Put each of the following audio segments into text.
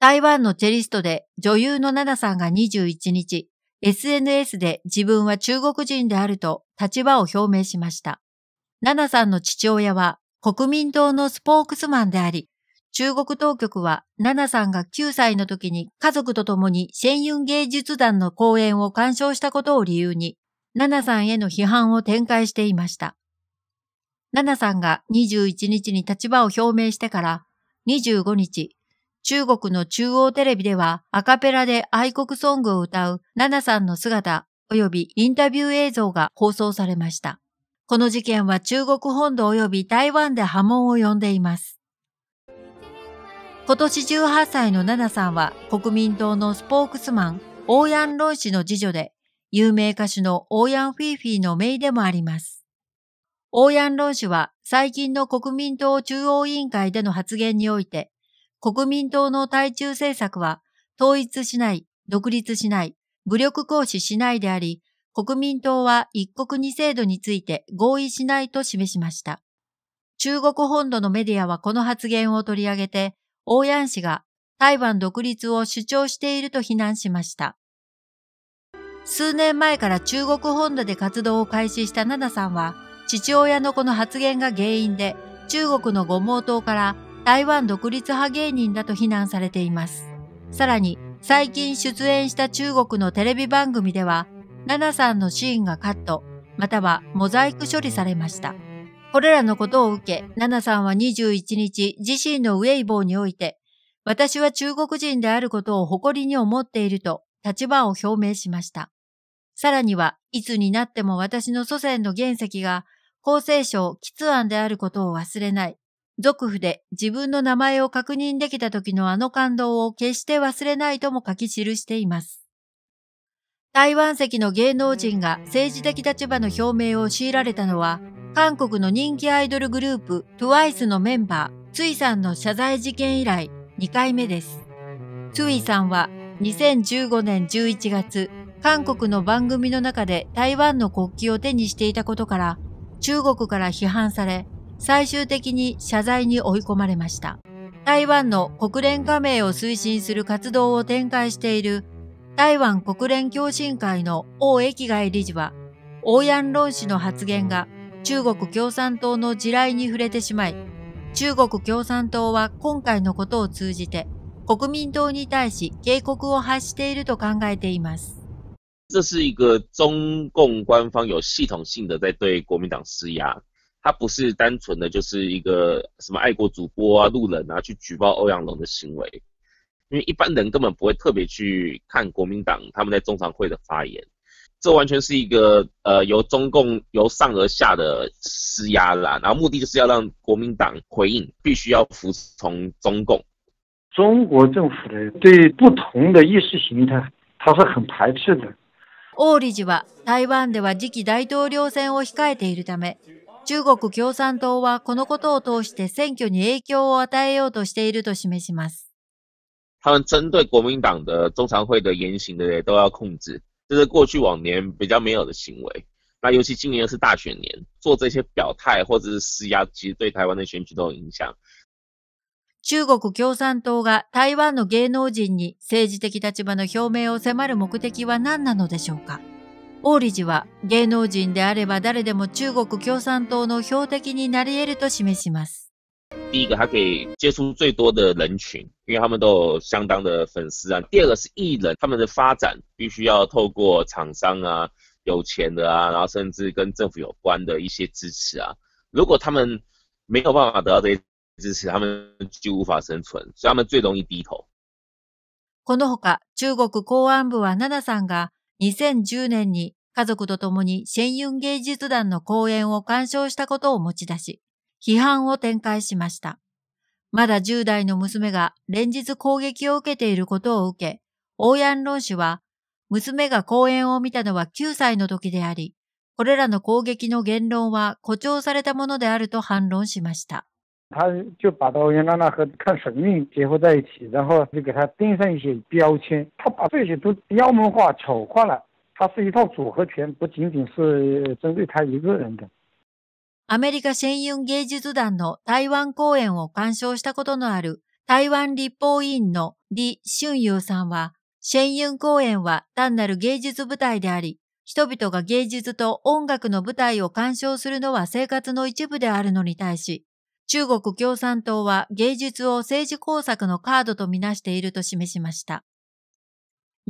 台湾のチェリストで女優のナナさんが21日、SNS で自分は中国人であると立場を表明しました。ナナさんの父親は国民党のスポークスマンであり、中国当局はナナさんが9歳の時に家族と共にシ雲芸術団の公演を鑑賞したことを理由に、ナナさんへの批判を展開していました。ナナさんが21日に立場を表明してから25日、中国の中央テレビではアカペラで愛国ソングを歌うナナさんの姿及びインタビュー映像が放送されました。この事件は中国本土及び台湾で波紋を呼んでいます。今年18歳のナナさんは国民党のスポークスマン、オーヤン・ロン氏の次女で、有名歌手のオーヤン・フィーフィーの名でもあります。オーヤン・ロン氏は最近の国民党中央委員会での発言において、国民党の対中政策は、統一しない、独立しない、武力行使しないであり、国民党は一国二制度について合意しないと示しました。中国本土のメディアはこの発言を取り上げて、欧陽氏が台湾独立を主張していると非難しました。数年前から中国本土で活動を開始したナナさんは、父親のこの発言が原因で、中国のご毛党から台湾独立派芸人だと非難されています。さらに、最近出演した中国のテレビ番組では、ナナさんのシーンがカット、またはモザイク処理されました。これらのことを受け、ナナさんは21日、自身のウェイボーにおいて、私は中国人であることを誇りに思っていると立場を表明しました。さらには、いつになっても私の祖先の原石が、厚生省、喫案であることを忘れない。独譜で自分の名前を確認できた時のあの感動を決して忘れないとも書き記しています。台湾籍の芸能人が政治的立場の表明を強いられたのは、韓国の人気アイドルグループ TWICE のメンバー、ツイさんの謝罪事件以来2回目です。ツイさんは2015年11月、韓国の番組の中で台湾の国旗を手にしていたことから、中国から批判され、最終的に謝罪に追い込まれました。台湾の国連加盟を推進する活動を展開している台湾国連共進会の王駅外理事は、王安論氏の発言が中国共産党の地雷に触れてしまい、中国共産党は今回のことを通じて国民党に対し警告を発していると考えています。这是一个中共官方有系统性的在对国民党施压。他不是单纯的就是一个什么爱国主播啊、路人啊去举报欧阳龙的行为，因为一般人根本不会特别去看国民党他们在中常会的发言，这完全是一个呃由中共由上而下的施压啦，然后目的就是要让国民党回应，必须要服从中共。中国政府的对不同的意识形态，他是很排斥的。オリジナ台湾では次期大統領選を控えているため。中国共産党はこのことを通して選挙に影響を与えようとしていると示します。他们针对国民党的中常会的言行的也都要控制，这是过去往年比较没有的行为。那尤其今年是大选年，做这些表态或者是施压，其实对台湾的选举都有影响。中国共産党が台湾の芸能人に政治的立場の表明を迫る目的は何なのでしょうか王理事は芸能人であれば誰でも中国共産党の標的になり得ると示します。第一个，他可以接触最多的人群，因为他们都有相当的粉丝啊。第二个是艺人，他们的发展必须要透过厂商啊、有钱的啊，然后甚至跟政府有关的一些支持啊。如果他们没有办法得到这些支持，他们就无法生存，所以他们最容易低头。このほか、中国公安部は奈々さんが2010年に家族と共にシェ芸術団の公演を鑑賞したことを持ち出し、批判を展開しました。まだ10代の娘が連日攻撃を受けていることを受け、オーヤンロン氏は、娘が公演を見たのは9歳の時であり、これらの攻撃の言論は誇張されたものであると反論しました。他就把原和看结合在一起，然后就给他钉上一些标签，他把这些都妖魔化、丑化了。它是一套组合拳，不仅仅是针对他一个人的。アメリカ専用芸術団の台湾公演を鑑賞したことのある台湾立法委員の李俊雄さんは、専用公演は単なる芸術舞台であり、人々が芸術と音楽の舞台を鑑賞するのは生活の一部であるのに対し、中国共産党は芸術を政治工作のカードとみなしていると示しました。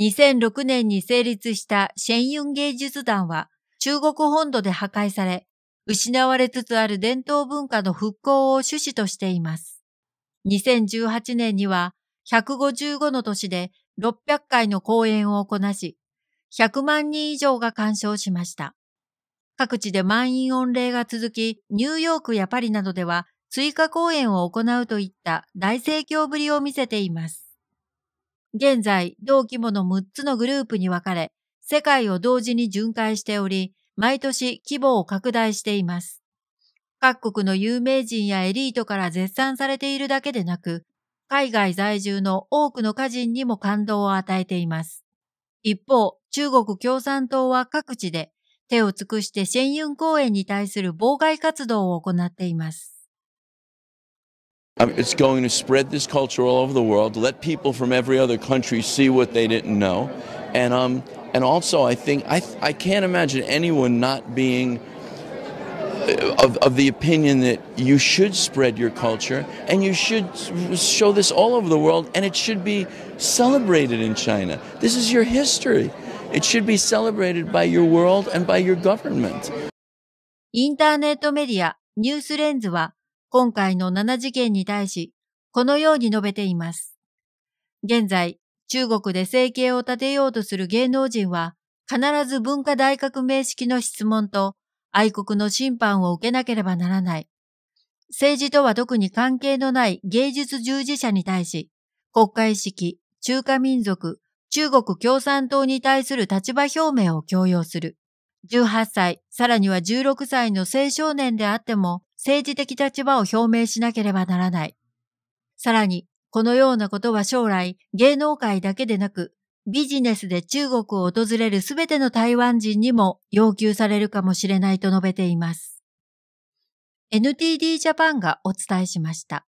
2006年に成立したシェンユン芸術団は中国本土で破壊され、失われつつある伝統文化の復興を趣旨としています。2018年には155の都市で600回の公演を行し、100万人以上が鑑賞しました。各地で満員御礼が続き、ニューヨークやパリなどでは追加公演を行うといった大盛況ぶりを見せています。現在、同規模の6つのグループに分かれ、世界を同時に巡回しており、毎年規模を拡大しています。各国の有名人やエリートから絶賛されているだけでなく、海外在住の多くの歌人にも感動を与えています。一方、中国共産党は各地で手を尽くしてシェ公演に対する妨害活動を行っています。Um, it's going to spread this culture all over the world, let people from every other country see what they didn't know. And, um, and also, I think, I, I can't imagine anyone not being uh, of, of the opinion that you should spread your culture and you should show this all over the world and it should be celebrated in China. This is your history. It should be celebrated by your world and by your government. インターネットメディアニュースレンズは今回の7次元に対し、このように述べています。現在、中国で生計を立てようとする芸能人は、必ず文化大革命式の質問と愛国の審判を受けなければならない。政治とは特に関係のない芸術従事者に対し、国家意識、中華民族、中国共産党に対する立場表明を強要する。18歳、さらには16歳の青少年であっても政治的立場を表明しなければならない。さらに、このようなことは将来、芸能界だけでなく、ビジネスで中国を訪れるすべての台湾人にも要求されるかもしれないと述べています。NTD ジャパンがお伝えしました。